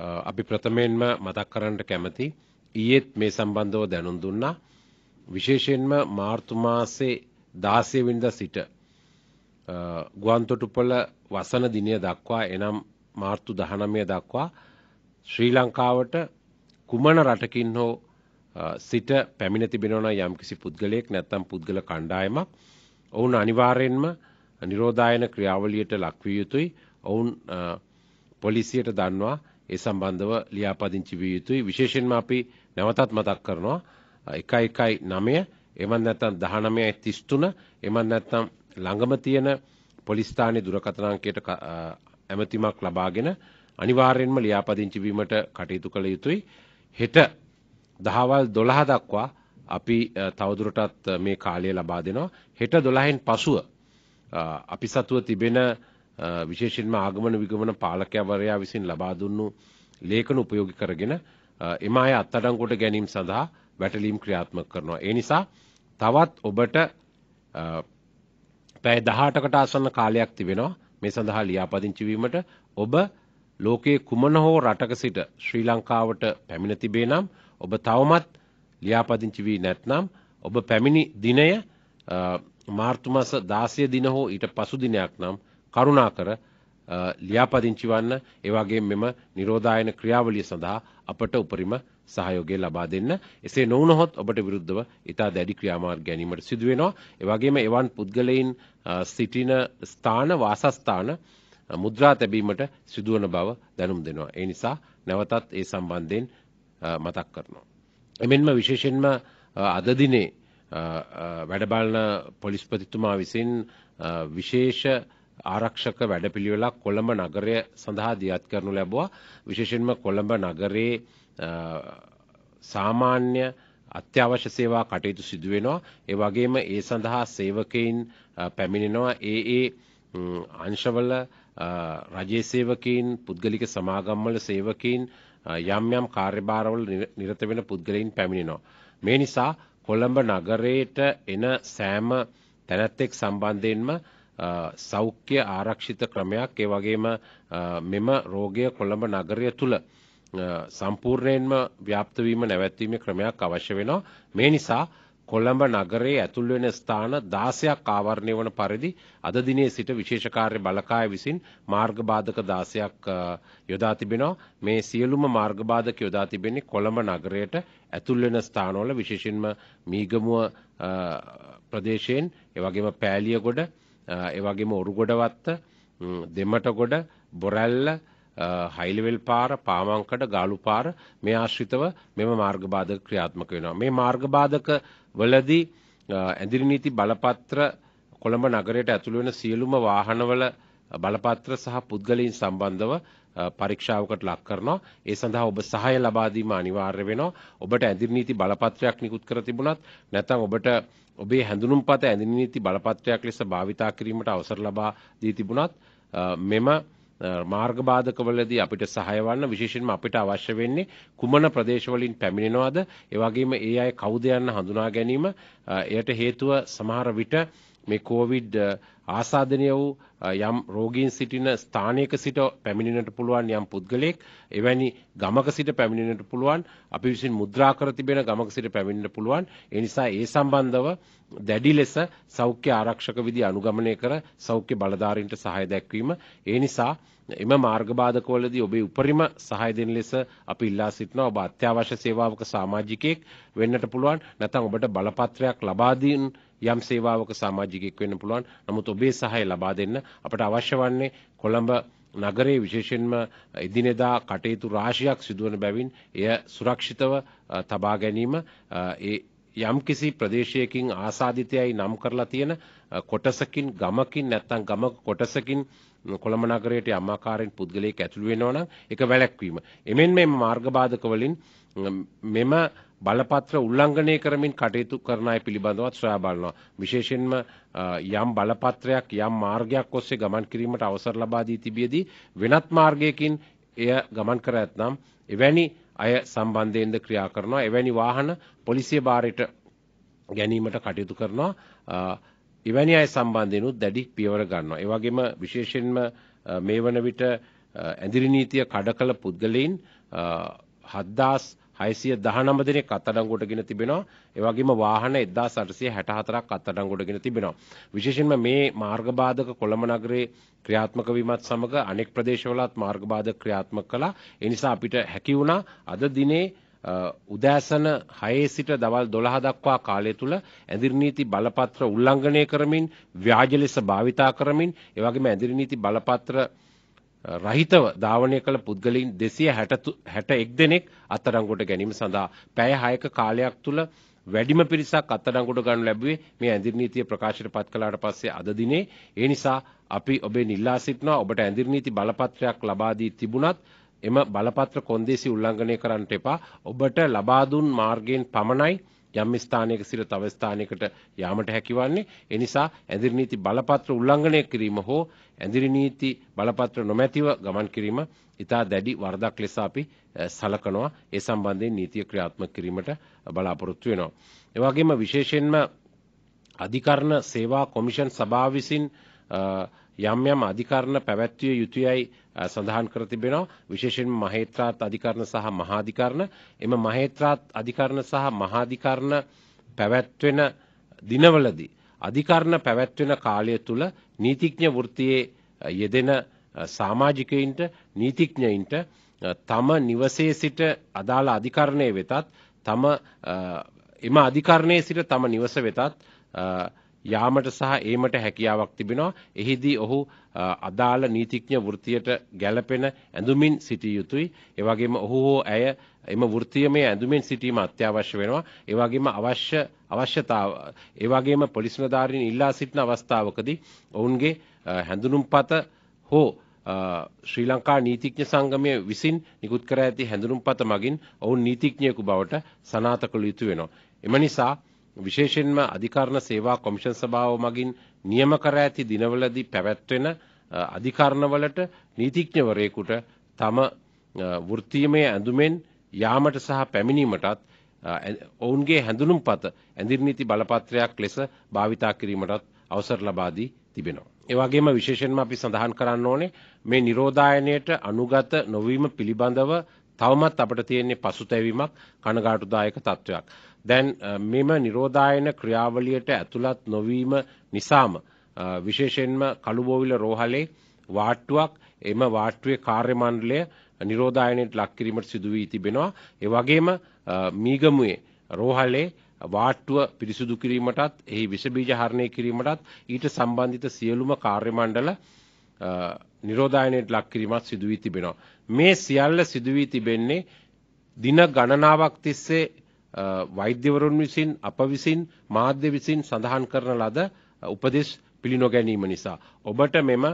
අපි ප්‍රථමයෙන්ම මතක් කරන්නට කැමති ඊයේත් මේ සම්බන්ධව දැනුම් දුන්නා විශේෂයෙන්ම මාර්තුමාසේ දාසයවිනිද සිට ගුවන්තොටුපොල වසන දිනය දක්වා එනම් මාර්තු දහනමය දක්වා ශ්‍රී ලංකාවට කුමන රටකින් හෝ සිට පැමිණ තිබෙනවන යම්කිසි පුද්ගලයෙක් නැත්තම් පුද්ගල කණ්ඩායමක් ඔවුන් අනිවාරයෙන්ම නිරෝධායන ක්‍රියාවලියට ලක්විය යුතුයි ඔවුන් පොලිසියට දන්වා ඒ සම්බන්ධව ලියාපදිංචි විය යුතුයි. විශේෂයෙන්ම අපි නැවතත් මතක් කරනවා 119 එමන් නැත්නම් 1933 එමන් නැත්නම් ළඟම තියෙන පොලිස් ස්ථානයේ දුරකථන අංකයට ඇමතිමක් ලබාගෙන අනිවාර්යෙන්ම ලියාපදිංචි වීමට කටයුතු කළ යුතුයි. හෙට දහවල් 12 දක්වා අපි තවදුරටත් මේ කාලය ලබා දෙනවා. හෙට 12න් පසුව අපි සතුව තිබෙන විශේෂයෙන්ම ආගමන විගමන පාලකවරයා විසින් ලබා දුන්නු ලේඛන උපයෝගී කරගෙන එම අය අත්අඩංගුවට ගැනීම සඳහා වැටලීම් ක්‍රියාත්මක කරනවා. ඒ නිසා තවත් ඔබට පැය 18කට ආසන්න කාලයක් තිබෙනවා මේ සඳහා ලියාපදිංචි වීමට. ඔබ ලෝකයේ කුමන හෝ රටක සිට ශ්‍රී ලංකාවට පැමිණ තිබේ නම් ඔබ තවමත් ලියාපදිංචි වී නැත්නම් ඔබ පැමිණි දිනය මාර්තු මස 16 දින හෝ ඊට පසු දිනයක් නම් කරුණාකර ලියාපදිංචි වන්න ඒ වගේම මෙම නිරෝධායන ක්‍රියාවලිය සඳහා අපට උපරිම සහයෝගය ලබා දෙන්න. එසේ නොවුනහොත් ඔබට විරුද්ධව ඊටා දැඩි ක්‍රියාමාර්ග ගැනීමට සිදු වෙනවා. ඒ වගේම එවන් පුද්ගලයන් සිටින ස්ථාන වාසස්ථාන මුද්‍රා තැබීමට සිදුවන බව දැනුම් දෙනවා. ඒ නිසා නැවතත් ඒ සම්බන්ධයෙන් මතක් කරනවා. එමෙන්ම විශේෂයෙන්ම අද දිනේ වැඩ බලන පොලිස්පතිතුමා විසින් විශේෂ ආරක්ෂක වැඩපිළිවෙලක් කොළඹ නගරය සඳහා දියත් කරනු ලැබවා විශේෂෙන්ම කොළඹ නගරයේ සාමාන්‍ය අත්‍යවශ්‍ය සේවා කටයුතු සිදුවෙනවා ඒ වගේම ඒ සඳහා සේවකයින් පැමිණෙනවා ඒ ඒ අංශවල රජයේ සේවකයින් පුද්ගලික සමාගම්වල සේවකයින් යම් යම් කාර්යභාරවල නිරත වෙන පුද්ගලයින් පැමිණෙනවා මේ නිසා කොළඹ නගරයට එන සෑම තැනැත්තෙක් සම්බන්ධයෙන්ම සෞඛ්‍ය ආරක්ෂිත ක්‍රමයක් ඒ වගේම මෙම රෝගය කොළඹ නගරය තුළ සම්පූර්ණයෙන්ම ව්‍යාප්තවීම නැවැත්වීම ක්‍රමයක් අවශ්‍ය වෙනවා. මේ නිසා කොළඹ නගරයේ ඇතුල් වෙන ස්ථාන 16ක් ආවරණය වන පරිදි අද දිනේ සිට විශේෂ කාර්ය බළකාය විසින් මාර්ග බාධක 16ක් යොදා තිබෙනවා මේ සියලුම මාර්ග බාධක යොදා තිබෙන්නේ කොළඹ නගරයට ඇතුල් වෙන ස්ථානවල විශේෂයෙන්ම මීගමුව ප්‍රදේශයෙන් ඒ වගේම පෑලියගොඩ එවගේම ඔරුගොඩවත්ත දෙමටගොඩ බොරැල්ල හයිලවෙල් පාර පාමංකට ගාලු පාර මේ ආශ්‍රිතව මෙම මාර්ගබාධක ක්‍රියාත්මක වෙනවා. මේ මාර්ගබාධක වලදී ඇදිරි නීති බලපත්‍ර කොළඹ නගරයට ඇතුළු වෙන සියලුම වාහනවල බලපත්‍ර සහ පුද්ගලයින් සම්බන්ධව පරීක්ෂාවකට ලක් කරනවා. ඒ සඳහා ඔබ සහාය ලබා දීම අනිවාර්ය වෙනවා. ඔබට ඇඳිරි නීති බලපත්‍රයක් නිකුත් කර තිබුණත් නැත්නම් ඔබට ඔබේ හැඳුනුම්පත ඇඳිරි නීති බලපත්‍රයක් ලෙස භාවිතා කිරීමට අවසර ලබා දී තිබුණත් මෙම මාර්ග බාධකවලදී අපිට සහාය වන්න විශේෂයෙන්ම අපිට අවශ්‍ය වෙන්නේ කුමන ප්‍රදේශවලින් පැමිණෙනවද ඒ වගේම ඒ අය කවුද යන්න හඳුනා ගැනීම එයට හේතුව සමහර විට මේ කොවිඩ් ආසාදනය වූ යම් රෝගීන් සිටින ස්ථානයක සිට පැමිණෙන්නට පුළුවන් යම් පුද්ගලයෙක් එවැනි ගමක සිට පැමිණෙන්නට පුළුවන් අපි විසින් මුද්‍රා කර තිබෙන ගමක සිට පැමිණෙන්න පුළුවන් ඒ නිසා ඒ සම්බන්ධව දැඩි ලෙස සෞඛ්‍ය ආරක්ෂක විදි අනුගමනය කර සෞඛ්‍ය බලධාරීන්ට සහාය දැක්වීම ඒ නිසා එම මාර්ගබාධකවලදී ඔබේ උපරිම සහාය දෙන ලෙස අපි ඉල්ලා සිටිනවා ඔබ අත්‍යවශ්‍ය සේවාවක සමාජිකයෙක් වෙන්නට පුළුවන් නැත්නම් ඔබට බලපත්‍රයක් ලබා දීලා යම් සේවාවක සමාජිකයෙක් වෙන්න පුළුවන්. නමුත් ඔබේ සහාය ලබා දෙන්න අපට අවශ්‍ය වන්නේ කොළඹ නගරයේ විශේෂයෙන්ම එදිනෙදා කටයුතු රාශියක් සිදුවන බැවින් එය සුරක්ෂිතව තබා ගැනීම ඒ යම් කිසි ප්‍රදේශයකින් ආසාධිතයයි නම් කරලා තියෙන කොටසකින් ගමකින් නැත්තම් ගමක කොටසකින් කොළඹ නගරයට යමාකාරයෙන් පුද්ගලයෙක් ඇතුළු වෙනවා නම් ඒක වැළැක්වීම. එමෙන් මේ මාර්ග බාධක වලින් මෙම බලපත්‍ර උල්ලංඝනය කරමින් කටයුතු කරන අය පිළිබඳවත් සොයා බලනවා. විශේෂයෙන්ම යම් බලපත්‍රයක් යම් මාර්ගයක් ඔස්සේ ගමන් කිරීමට අවසර ලබා දී තිබියදී වෙනත් මාර්ගයකින් එය ගමන් කර ඇතනම් එවැනි අය සම්බන්ධයෙන්ද ක්‍රියා කරනවා. එවැනි වාහන පොලිසිය බාරයට ගැනීමට කටයුතු කරනවා. එවැනි අය සම්බන්ධයෙන්ුත් දැඩි පියවර ගන්නවා. ඒ වගේම විශේෂයෙන්ම මේ වන විට ඇඳිරි නීතිය කඩ කළ පුද්ගලයින් 7000 619 දෙනෙක් අත්අඩංගුවටගෙන තිබෙනවා. ඒ වගේම වාහන 1864ක් අත්අඩංගුවටගෙන තිබෙනවා. විශේෂයෙන්ම මේ මාර්ග බාධක කොළඹ නගරේ ක්‍රියාත්මක වීමත් සමග අනෙක් ප්‍රදේශවලත් මාර්ග බාධක ක්‍රියාත්මක කළා. ඒ නිසා අපිට හැකි වුණා අද දිනේ උදෑසන හයේ සිට දවල් දොළහ දක්වා කාලය තුළ ඇදිරිනීති බලපත්‍ර උල්ලංඝනය කරමින් ව්‍යාජ ලෙස භාවිතා කරමින් එවගේම ඇදිරිනීති බලපත්‍ර රහිතව ධාවනය කළ පුද්ගලයින් 261 දෙනෙක් අත්අඩංගුවට ගැනීම සඳහා පැය 6ක කාලයක් තුල වැඩිම පිරිසක් අත්අඩංගුවට ගන්න ලැබුවේ මේ ඇඳිර් නීතිය ප්‍රකාශයට පත් කළාට පස්සේ අද දිනේ. ඒ නිසා අපි ඔබෙන් ඉල්ලා සිටිනවා ඔබට ඇඳිර් නීති බලපත්‍රයක් ලබා දී තිබුණත් එම බලපත්‍ර කොන්දේසි උල්ලංඝනය කරන්නට එපා. ඔබට ලබා දුන් මාර්ගයෙන් පමණයි යම් ස්ථානයක සිට තව ස්ථානයකට යාමට හැකිවන්නේ. ඒ නිසා ඇඳිරි නීති බලපත්‍ර උල්ලංඝනය කිරීම හෝ ඇඳිරි නීති බලපත්‍ර නොමැතිව ගමන් කිරීම ඉතා දැඩි වරදක් ලෙස අපි සලකනවා. ඒ සම්බන්ධයෙන් නීතිය ක්‍රියාත්මක කිරීමට බලාපොරොත්තු වෙනවා. ඒ වගේම විශේෂයෙන්ම අධිකරණ සේවා කොමිෂන් සභාව විසින් යම් යම් අධිකරණ පැවැත්විය යුතුයයි සඳහන් කර තිබෙනවා විශේෂයෙන්ම මහේත්‍රාත් අධිකරණ සහ මහාධිකරණ එම මහේත්‍රාත් අධිකරණ සහ මහාධිකරණ පැවැත්වෙන දිනවලදී අධිකරණ පැවැත්වෙන කාලය තුල නීතිඥ වෘත්තියේ යෙදෙන සමාජිකයින්ට නීතිඥයින්ට තම නිවසේ සිට අදාළ අධිකරණය වෙතත් තම එම අධිකරණයේ සිට තම නිවස වෙතත් යාමට සහ ඒමට හැකියාවක් තිබෙනවා. එහිදී ඔහු අදාළ නීතිඥ වෘතියට ගැලපෙන ඇඳුමින් සිටිය යුතුයි. ඒ වගේම ඔහු හෝ ඇය එම වෘත්තියමය ඇඳුමින් සිටීම අත්‍යවශ්‍ය වෙනවා. ඒ වගේම අවශ්‍ය අවශ්‍යතාව ඒ වගේම පොලිස් නිලධාරීන් ඉල්ලා සිටින අවස්ථාවකදී ඔවුන්ගේ හැඳුනුම්පත හෝ ශ්‍රී ලංකා නීතිඥ සංගමය විසින් නිකුත් කර ඇති හැඳුනුම්පත මගින් ඔවුන් නීතිඥයෙකු බවට සනාත කළ යුතු වෙනවා. එම නිසා විශේෂයෙන්ම අධිකරණ සේවා කොමිෂන් සභාව මගින් නියම කර ඇති දිනවලදී පැවැත්වෙන අධිකරණවලට නීතිඥවරයෙකුට තම වෘත්තීමේ ඇඳුමෙන් යාමට සහ පැමිණීමටත් ඔවුන්ගේ හැඳුනුම්පත ඇඳිරනීති බලපත්‍රයක් ලෙස භාවිතා කිරීමටත් අවසර ලබා දී තිබෙනවා. ඒ වගේම විශේෂයෙන්ම අපි සඳහන් කරන්න ඕනේ මේ නිරෝධායනයට අනුගත නොවීම පිළිබඳව තවමත් අපට තියෙන්නේ පසුතැවීමක් කනගාටුදායක තත්වයක්. දැන් මෙම නිරෝධායන ක්‍රියාවලියට ඇතුළත් නොවීම නිසාම විශේෂයෙන්ම කළුබෝවිල රෝහලේ වාට්ටුවක් එම වාට්ටුවේ කාර්යමණ්ඩලය නිරෝධායනයට ලක්කිරීමට සිදු වී තිබෙනවා. ඒ වගේම මීගමුවේ රෝහලේ වාට්ටුව පිරිසිදු කිරීමටත් එහි විසබීජ හරණය කිරීමටත් ඊට සම්බන්ධිත සියලුම කාර්යමණ්ඩල නිරෝධායනයට ලක් කිරීමත් සිදුවී තිබෙනවා. මේ සියල්ල සිදුවී තිබෙන්නේ දින ගණනාවක් තිස්සේ වෛද්‍යවරුන් විසින් අප විසින් මාධ්‍ය විසින් සඳහන් කරන ලද උපදෙස් පිළිනොගැනීම නිසා ඔබට මෙම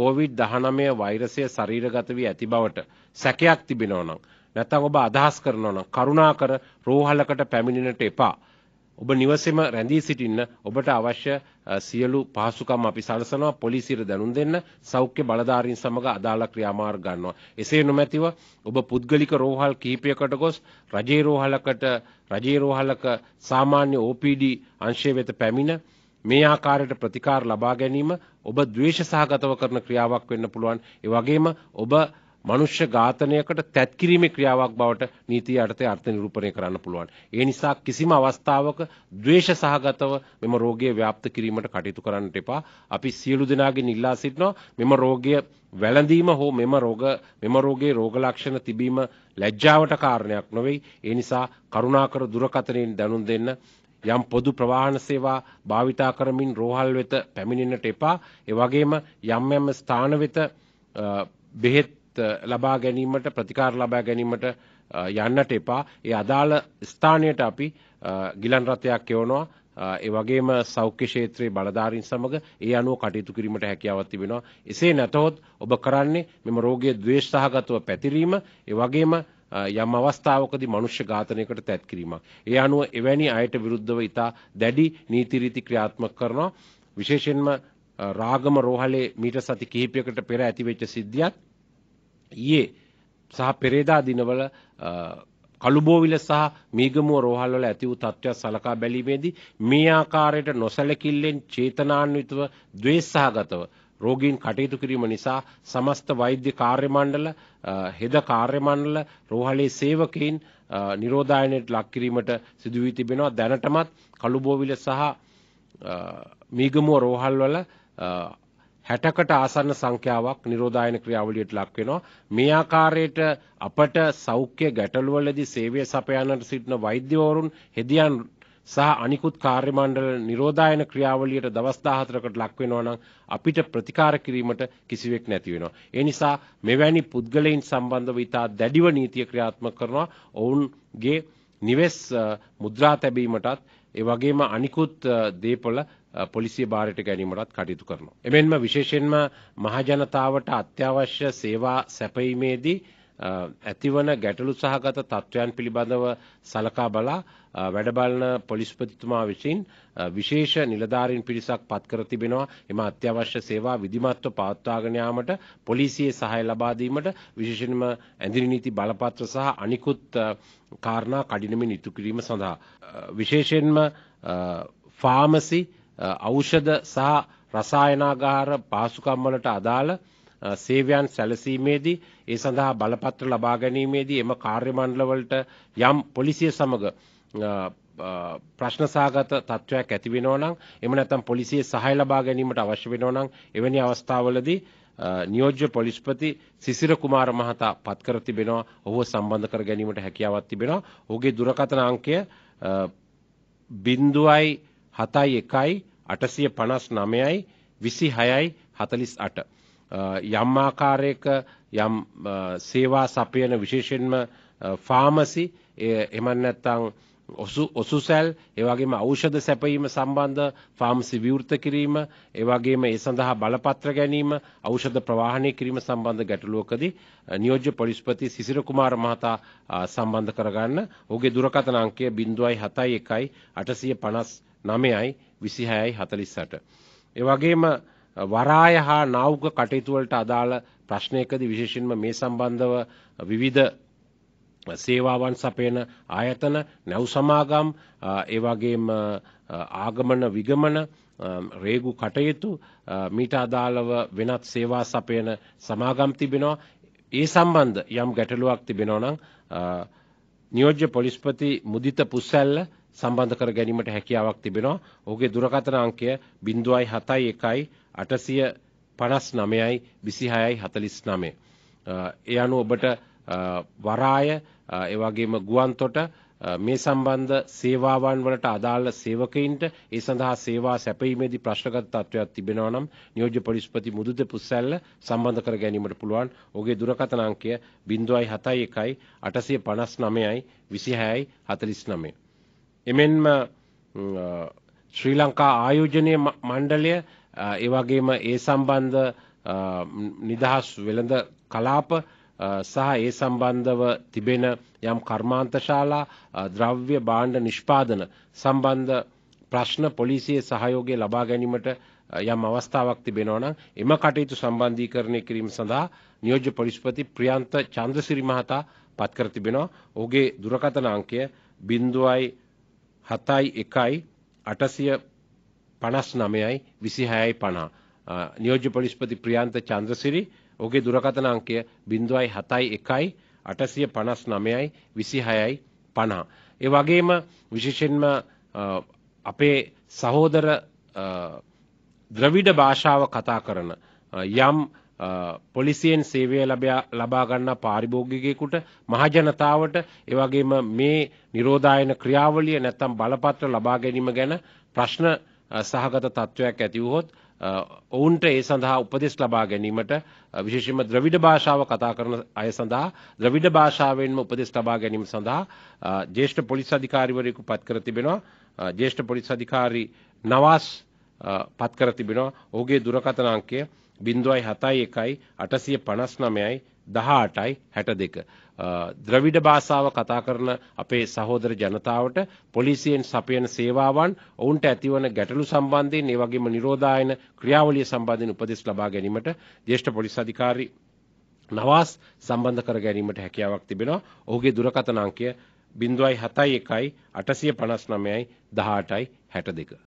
කෝවිඩ් 19 වෛරසය ශරීරගත වී ඇති බවට සැකයක් තිබෙනවා නම් නැත්නම් ඔබ අදහස් කරනවා නම් කරුණාකර රෝහලකට පැමිණෙන්නට එපා. ඔබ නිවසේම රැඳී සිටින්න ඔබට අවශ්‍ය සියලු පහසුකම් අපි සලසනවා පොලිසියට දැනුම් දෙන්න සෞඛ්‍ය බලධාරීන් සමග අදාළ ක්‍රියාමාර්ග ගන්නවා එසේ නොමැතිව ඔබ පුද්ගලික රෝහල් කිහිපයකට ගොස් රජයේ රෝහලකට රජයේ රෝහලක සාමාන්‍ය OPD අංශය වෙත පැමිණ මේ ආකාරයට ප්‍රතිකාර ලබා ගැනීම ඔබ ද්වේෂ සහගතව කරන ක්‍රියාවක් වෙන්න පුළුවන් ඒ වගේම ඔබ මනුෂ්‍ය ඝාතනයකට තැත්කිරීමේ ක්‍රියාවක් බවට නීතිය යටතේ අර්ථ නිරූපණය කරන්න පුළුවන්. ඒ නිසා කිසිම අවස්ථාවක ද්වේෂ සහගතව මෙම රෝගය ව්‍යාප්ත කිරීමට කටයුතු කරන්නට එපා. අපි සියලු දෙනාගෙන් ඉල්ලා සිටිනවා මෙම රෝගය වැළඳීම හෝ මෙම රෝග මෙම රෝගේ රෝග ලක්ෂණ තිබීම ලැජ්ජාවට කාරණයක් නොවේ. ඒ නිසා කරුණාකර දුරකථනයෙන් දැනුම් දෙන්න. යම් පොදු ප්‍රවාහන සේවා භාවිතා කරමින් රෝහල් වෙත පැමිණෙන්නට එපා. ඒ වගේම යම් යම් ස්ථාන වෙත බෙහෙත් ලබා ගැනීමට ප්‍රතිකාර ලබා ගැනීමට යන්නට එපා. ඒ අදාළ ස්ථානයට අපි ගිලන් රථයක් එවනවා. ඒ වගේම සෞඛ්‍ය ක්ෂේත්‍රයේ බලධාරීන් සමග ඒ අනුව කටයුතු කිරීමට හැකියාවක් තිබෙනවා. එසේ නැතහොත් ඔබ කරන්නේ මෙම රෝගයේ ද්වේෂ සහගතව පැතිරීම, ඒ වගේම යම් අවස්ථාවකදී මනුෂ්‍ය ඝාතනයකට තැත් කිරීමක්. ඒ අනුව එවැනි අයට විරුද්ධව ඉතා දැඩි නීති රීති ක්‍රියාත්මක කරනවා. විශේෂයෙන්ම රාගම රෝහලේ මීට සති කිහිපයකට පෙර ඇතිවෙච්ච සිද්ධියක් ඊයේ සහ පෙරේදා දිනවල කළුබෝවිල සහ මීගමුව රෝහල්වල ඇති වූ තත්ත්වයක් සලකා බැලීමේදී මේ ආකාරයට නොසැලකිල්ලෙන් චේතනාන්විතව ද්වේෂසහගතව රෝගීන් කටයුතු කිරීම නිසා සමස්ත වෛද්‍ය කාර්ය මණ්ඩල හෙද කාර්ය මණ්ඩල රෝහලේ සේවකයන් නිරෝධායනයට ලක් කිරීමට සිදු වී තිබෙනවා දැනටමත් කළුබෝවිල සහ මීගමුව රෝහල්වල 60කට ආසන්න සංඛ්‍යාවක් නිරෝධායන ක්‍රියාවලියට ලක් වෙනවා. මේ ආකාරයට අපට සෞඛ්‍ය ගැටලුවලදී සේවය සපයන්නට සිටින වෛද්‍යවරුන් හෙදියන් සහ අනිකුත් කාර්ය මණ්ඩල නිරෝධායන ක්‍රියාවලියට දවස් 14කට ලක් වෙනවා නම් අපිට ප්‍රතිකාර කිරීමට කිසිවෙක් නැති වෙනවා. ඒ නිසා මෙවැනි පුද්ගලයන් සම්බන්ධව ඉතා දැඩිව නීතිය ක්‍රියාත්මක කරනවා. ඔවුන්ගේ නිවෙස් මුද්‍රා තැබීමටත් ඒ වගේම අනිකුත් දේපොළ පොලිසිය භාරයට ගැනීමටත් කටයුතු කරනවා. එමෙන්ම විශේෂයෙන්ම මහජනතාවට අත්‍යවශ්‍ය සේවා සැපීමේදී ඇතිවන ගැටලු සහගත තත්ත්වයන් පිළිබඳව සලකා බලා වැඩබලන පොලිස්පතිතුමා විසින් විශේෂ නිලධාරීන් පිරිසක් පත් කර තිබෙනවා එම අත්‍යවශ්‍ය සේවා විධිමත්ව පවත්වාගෙන යාමට පොලිසියේ සහාය ලබා දීමට විශේෂයෙන්ම ඇඳිරි නීති බලපත්‍ර සහ අනිකුත් කාරණා කඩිනමින් ඉටු කිරීම සඳහා විශේෂයෙන්ම ෆාමසි ඖෂධ සහ රසායනාගාර පාසුකම් වලට අදාළ සේවයන් සැලසීමේදී ඒ සඳහා බලපත්‍ර ලබා ගැනීමේදී එම කාර්ය මණ්ඩල වලට යම් පොලිසිය සමග ප්‍රශ්න සාගත තත්ත්වයක් ඇති වෙනවා නම් එහෙම නැත්නම් පොලිසියේ සහාය ලබා ගැනීමට අවශ්‍ය වෙනවා නම් එවැනි අවස්ථාවලදී නියෝජ්‍ය පොලිස්පති සිසිර කුමාර මහතා පත් කර තිබෙනවා ඔහුව සම්බන්ධ කර ගැනීමට හැකියාවක් තිබෙනවා ඔහුගේ දුරකථන අංකය 0 හතයි එකයි අටසිය පනස් නමයයි විසි හයයි හතලිස් අට. යම් ආකාරයක යම් සේවා සපයන විශේෂෙන්ම ෆාමසි එමන්නත්තං ඔසුසැල් ඒවගේම අෞෂධ සැපීම සම්බන්ධ ෆාම්සි විවෘත කිරීම ඒවගේම ඒ සඳහා බලපත්‍ර ගැනීම අෞෂධ ප්‍රවාහණය කිරීම සම්බන්ධ ගැටලුවකදී නියෝජ්‍ය පොලිස්පති සිසිර කුමාර මහතා සම්බන්ධ කරගන්න ඔහුගේ දුරකථන අංකය 0.71 850 9යි 26යි 48. ඒ වගේම වරාය හා නාවුක කටයුතු වලට අදාළ ප්‍රශ්නයකදී විශේෂයෙන්ම මේ සම්බන්ධව විවිධ සේවාවන් සපයන ආයතන නැව් සමාගම් ඒ වගේම ආගමන විගමන රේගු කටයුතු මීට අදාළව වෙනත් සේවා සපයන සමාගම් තිබෙනවා ඒ සම්බන්ධ යම් ගැටලුවක් තිබෙනවා නම් නියෝජ්‍ය පොලිස්පති මුදිත පුස්සැල්ල සම්බන්ධ කර ගැනීමට හැකියාවක් තිබෙනවා. ඔහුගේ දුරකථන අංකය 0.71 859යි 2649. ඒ අනුව ඔබට වරාය ඒ වගේම ගුවන්තොට මේ සම්බන්ධ සේවාවන් වලට අදාළ සේවකයින්ට ඒ සඳහා සේවා සැපීමේදී ප්‍රශ්නගත තත්ත්වයක් තිබෙනවා නම් නියෝජ්‍ය පොලිස්පති මුදුද පුස්සැල්ල සම්බන්ධ කර ගැනීමට පුළුවන්. ඔහුගේ දුරකථන අංකය 0.71 859යි 2649. එමෙන්ම ශ්‍රී ලංකා ආයෝජනය මණ්ඩලය ඒවගේම ඒ සම්බන්ධ නිදහස් වෙළඳ කලාප සහ ඒ සම්බන්ධව තිබෙන යම් කර්මාන්තශාලා ද්‍රව්‍ය බාණ්ඩ නිෂ්පාදන සම්බන්ධ ප්‍රශ්න පොලිසිය සහයෝගය ලබා ගැනීමට යම් අවස්ථාවක් තිබෙනවනම් එම කටයුතු සම්බන්ධීකරණය කිරීම සඳහා නියෝජ්‍ය පොලිස්පති ප්‍රියන්ත චන්ද්‍රසිරි මහතා පත්කර තිබෙනවා. ඔහුගේ දුරකථන අංකය බිඳුවයි හතයි එකයි අටසිය පනස් නමයයි විසි හයයි පණා නියෝජ පොලිස්පති ප්‍රියන්ත චන්ද්‍රසිරි ඔගේ දුරකථන අංකය බිඳුවයි හතයි එකයි අටසිය පනස් නමයයි විසි හයයි පණා. ඒ වගේම විශේෂෙන්ම අපේ සහෝදර ද්‍රවිඩ භාෂාව කතා කරන යම් පොලිසියෙන් සේවය ලබා ගන්නා පාරිභෝගිකයෙකුට මහජනතාවට ඒ වගේම මේ නිරෝධායන ක්‍රියාවලිය නැත්තම් බලපත්‍ර ලබා ගැනීම ගැන ප්‍රශ්න සහගත තත්වයක් ඇති වුවොත් ඔවුන්ට ඒ සඳහා උපදෙස් ලබා ගැනීමට විශේෂම ද්‍රවිඩ භාෂාව කතා කරන අය සඳහා ද්‍රවිඩ භාෂාවෙන්ම උපදෙස් ලබා ගැනීම සඳහා ජේෂ්ඨ පොලිස් අධිකාරිවරයෙකු පත් කර තිබෙනවා ජේෂ්ඨ පොලිස් අධිකාරී නවාස් පත් කර තිබෙනවා. ඔහුගේ දුරකථන අංකය 071 859යි 18යි 62 ද්‍රවිඩ භාෂාව කතා කරන අපේ සහෝදර ජනතාවට පොලිසියෙන් සපයන සේවාවන් ඔවුන්ට ඇතිවන ගැටලු සම්බන්ධයෙන් ඒ වගේම නිරෝධායන ක්‍රියාවලිය සම්බන්ධයෙන් උපදෙස් ලබා ගැනීමට ජ්‍යෙෂ්ඨ පොලිස් අධිකාරී නවාස් සම්බන්ධ කර ගැනීමට හැකියාවක් තිබෙනවා. ඔහුගේ දුරකථන අංකය 071 859යි 18යි 62